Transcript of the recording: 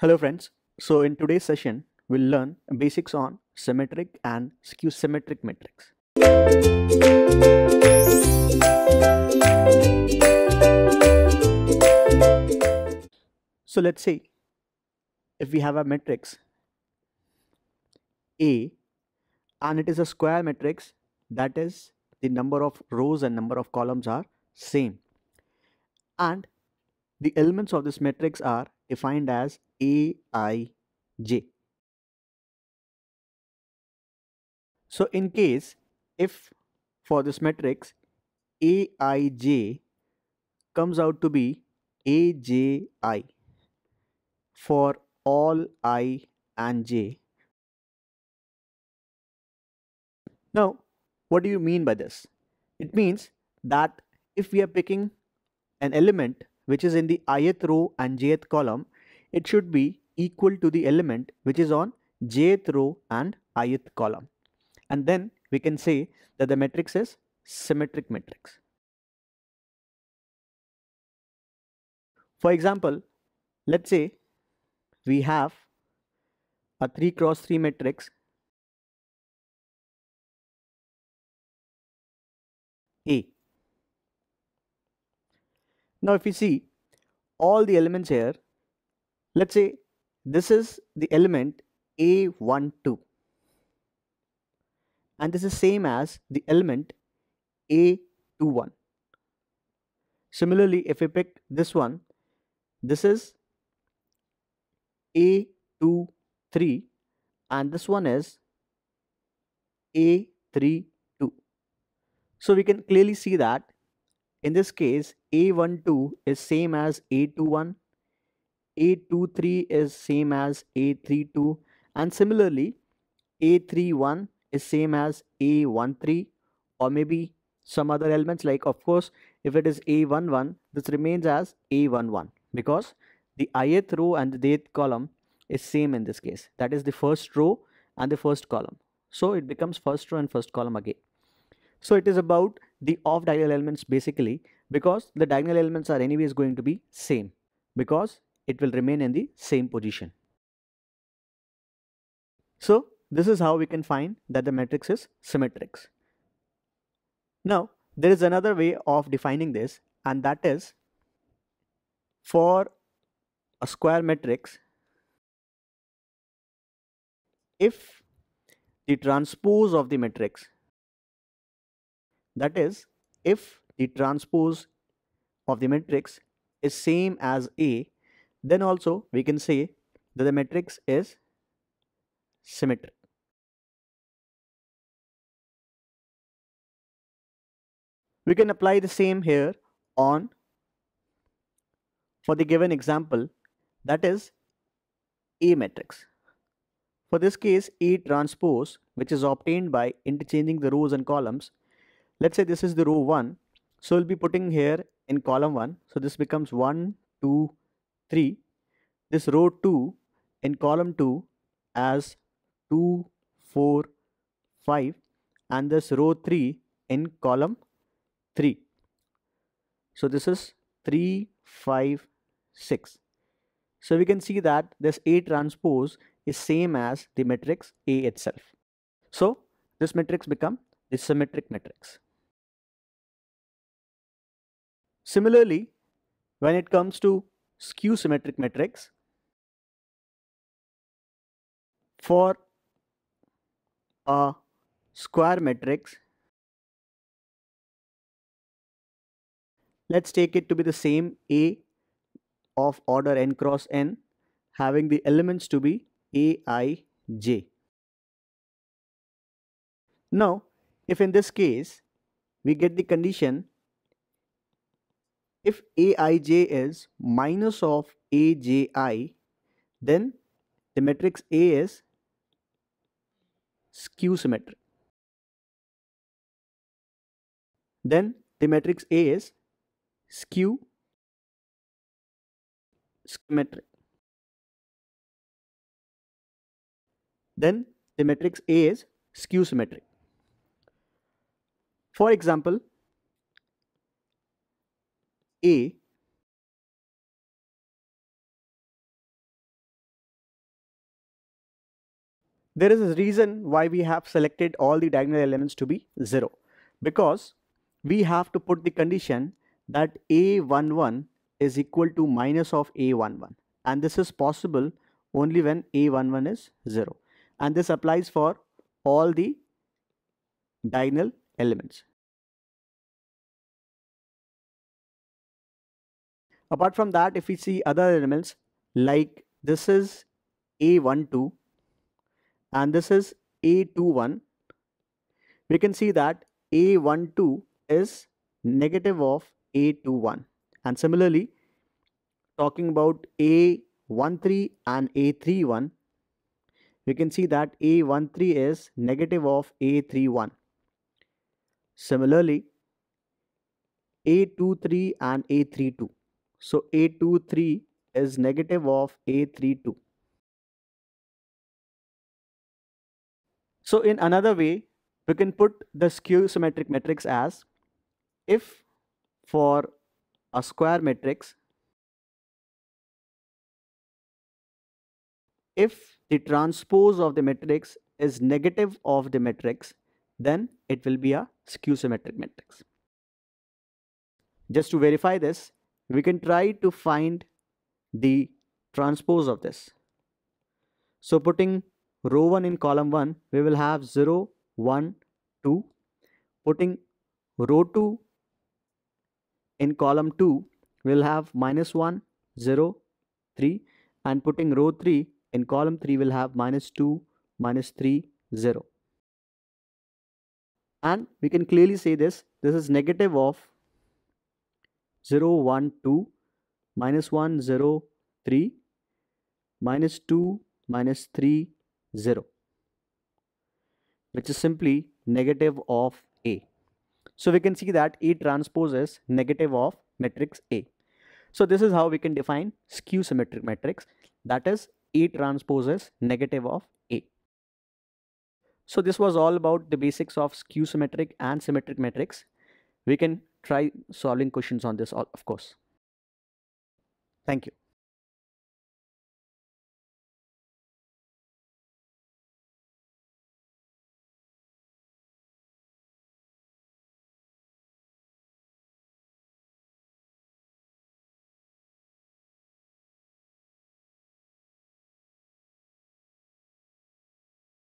Hello friends, so in today's session, we'll learn basics on symmetric and skew symmetric matrix. So let's say if we have a matrix A and it is a square matrix that is the number of rows and number of columns are same and the elements of this matrix are defined as Aij. So in case if for this matrix Aij comes out to be Aji for all i and j. Now what do you mean by this? It means that if we are picking an element which is in the ith row and jth column, it should be equal to the element which is on jth row and ith column. And then we can say that the matrix is symmetric matrix. For example, let's say we have a 3 cross 3 matrix A now if you see all the elements here, let's say this is the element A12 and this is same as the element A21. Similarly, if we pick this one, this is A23 and this one is A32. So we can clearly see that in this case, A12 is same as A21, A23 is same as A32 and similarly A31 is same as A13 or maybe some other elements like of course if it is A11 this remains as A11 because the ith row and the jth column is same in this case that is the first row and the first column so it becomes first row and first column again so it is about the off diagonal elements basically because the diagonal elements are anyways going to be same because it will remain in the same position. So this is how we can find that the matrix is symmetric. Now there is another way of defining this and that is for a square matrix if the transpose of the matrix that is, if the transpose of the matrix is same as A, then also we can say that the matrix is symmetric. We can apply the same here on for the given example that is A matrix. For this case A transpose which is obtained by interchanging the rows and columns let's say this is the row 1 so we'll be putting here in column 1 so this becomes 1 2 3 this row 2 in column 2 as 2 4 5 and this row 3 in column 3 so this is 3 5 6 so we can see that this A transpose is same as the matrix A itself so this matrix become the symmetric matrix Similarly, when it comes to skew symmetric matrix, for a square matrix, let's take it to be the same A of order n cross n having the elements to be A, I, J. Now, if in this case we get the condition if aij is minus of aji then the matrix a is skew symmetric then the matrix a is skew symmetric then the matrix a is skew symmetric for example a there is a reason why we have selected all the diagonal elements to be 0 because we have to put the condition that a11 is equal to minus of a11 and this is possible only when a11 is 0 and this applies for all the diagonal elements Apart from that, if we see other elements like this is A12 and this is A21, we can see that A12 is negative of A21. And similarly, talking about A13 and A31, we can see that A13 is negative of A31. Similarly, A23 and A32. So A23 is negative of A32. So in another way, we can put the skew symmetric matrix as if for a square matrix, if the transpose of the matrix is negative of the matrix, then it will be a skew symmetric matrix. Just to verify this, we can try to find the transpose of this. So putting row 1 in column 1, we will have 0, 1, 2. Putting row 2 in column 2, we'll have minus 1, 0, 3. And putting row 3 in column 3, we'll have minus 2, minus 3, 0. And we can clearly say this, this is negative of 0 1 2 minus 1 0 3 minus 2 minus 3 0 which is simply negative of A. So we can see that A transpose is negative of matrix A. So this is how we can define skew symmetric matrix that is A transpose is negative of A. So this was all about the basics of skew symmetric and symmetric matrix. We can try solving questions on this, of course. Thank you.